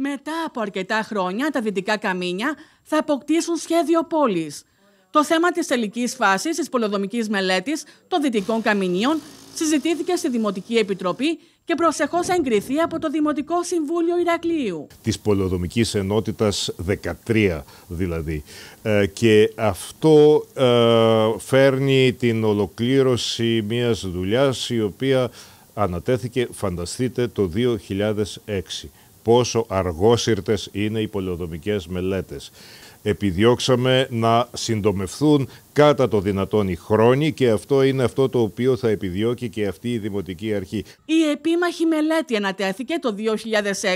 Μετά από αρκετά χρόνια, τα δυτικά καμίνια θα αποκτήσουν σχέδιο πόλης. Το θέμα της τελικής φάσης της πολεοδομικής μελέτης των δυτικών καμινίων συζητήθηκε στη Δημοτική Επιτροπή και προσεχώς εγκριθεί από το Δημοτικό Συμβούλιο Ηρακλείου. Της πολεοδομικής ενότητας 13 δηλαδή. Ε, και αυτό ε, φέρνει την ολοκλήρωση μιας δουλειάς η οποία ανατέθηκε, φανταστείτε, το 2006 πόσο αργόσυρτες είναι οι πολεοδομικές μελέτες. Επιδιώξαμε να συντομευθούν κατά το δυνατόν οι χρόνοι και αυτό είναι αυτό το οποίο θα επιδιώκει και αυτή η Δημοτική Αρχή. Η επίμαχη μελέτη ανατέθηκε το 2006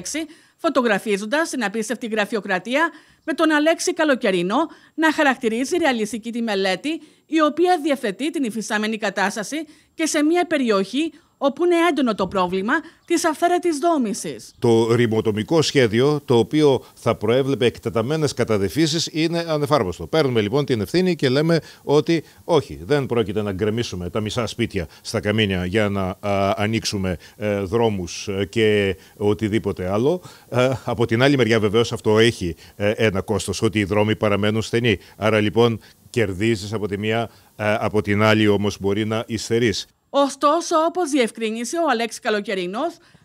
φωτογραφίζοντας την απίστευτη γραφειοκρατία με τον Αλέξη Καλοκαιρινό να χαρακτηρίζει ρεαλιστική τη μελέτη η οποία διαθετεί την υφιστάμενη κατάσταση και σε μια περιοχή όπου είναι έντονο το πρόβλημα της αυθαίρετης δόμησης. Το ρημοτομικό σχέδιο, το οποίο θα προέβλεπε εκτεταμένες καταδεφίσεις είναι ανεφάρμοστο. Παίρνουμε λοιπόν την ευθύνη και λέμε ότι όχι, δεν πρόκειται να γκρεμίσουμε τα μισά σπίτια στα καμίνια για να α, ανοίξουμε δρόμου ε, δρόμους ε, και οτιδήποτε άλλο. Ε, από την άλλη μεριά βεβαίως αυτό έχει ένα κόστος ότι οι δρόμοι παραμένουν στενοί. Άρα λοιπόν κερδίζεις από τη μία, από την άλλη όμως μπορεί να υστερείς. Ωστόσο, όπως διευκρίνησε ο Αλέξης Καλοκαιρινός,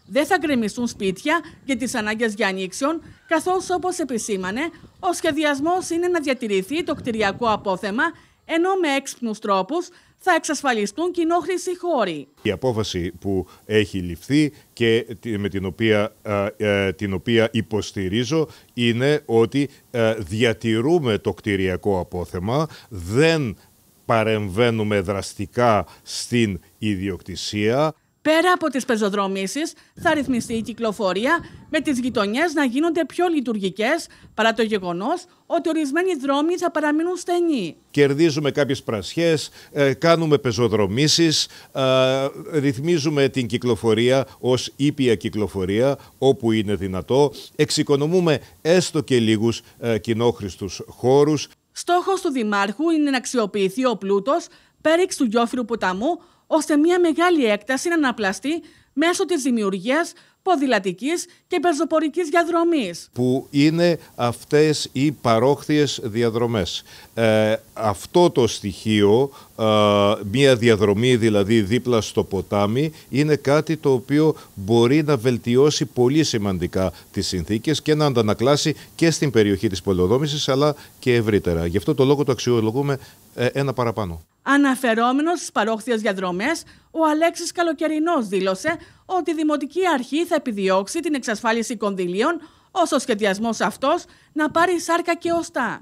δεν θα γκρεμιστούν σπίτια για τις ανάγκες για ανοίξεων, καθώς όπως επισήμανε, ο σχεδιασμός είναι να διατηρηθεί το κτηριακό απόθεμα, ενώ με έξυπνους τρόπους θα εξασφαλιστούν κοινόχρηση χώροι. Η απόφαση που έχει ληφθεί και με την οποία, ε, την οποία υποστηρίζω είναι ότι ε, διατηρούμε το κτηριακό απόθεμα, δεν παρεμβαίνουμε δραστικά στην ιδιοκτησία. Πέρα από τις πεζοδρομήσεις θα ρυθμιστεί η κυκλοφορία με τις γειτονιές να γίνονται πιο λειτουργικές παρά το γεγονός ότι ορισμένοι δρόμοι θα παραμείνουν στενοί. Κερδίζουμε κάποιες πρασιές, ε, κάνουμε πεζοδρομήσεις, ε, ρυθμίζουμε την κυκλοφορία ως ήπια κυκλοφορία όπου είναι δυνατό, εξοικονομούμε έστω και λίγους ε, κοινόχρηστους χώρους. Στόχος του Δημάρχου είναι να αξιοποιηθεί ο πλούτος πέριξ του Γιόφυρου ποταμού, ώστε μια μεγάλη έκταση να αναπλαστεί μέσω της δημιουργίας ποδηλατικής και πεζοπορικής διαδρομής. Που είναι αυτές οι παρόχθιες διαδρομές. Ε, αυτό το στοιχείο, ε, μία διαδρομή δηλαδή δίπλα στο ποτάμι, είναι κάτι το οποίο μπορεί να βελτιώσει πολύ σημαντικά τις συνθήκες και να αντανακλάσει και στην περιοχή της πολεοδόμησης αλλά και ευρύτερα. Γι' αυτό το λόγο το αξιολογούμε ε, ένα παραπάνω. Αναφερόμενος στις παρόχθιες διαδρομές ο Αλέξης Καλοκαιρινός δήλωσε ότι η Δημοτική Αρχή θα επιδιώξει την εξασφάλιση κονδυλίων ώστε ο σχεδιασμός αυτός να πάρει σάρκα και οστά.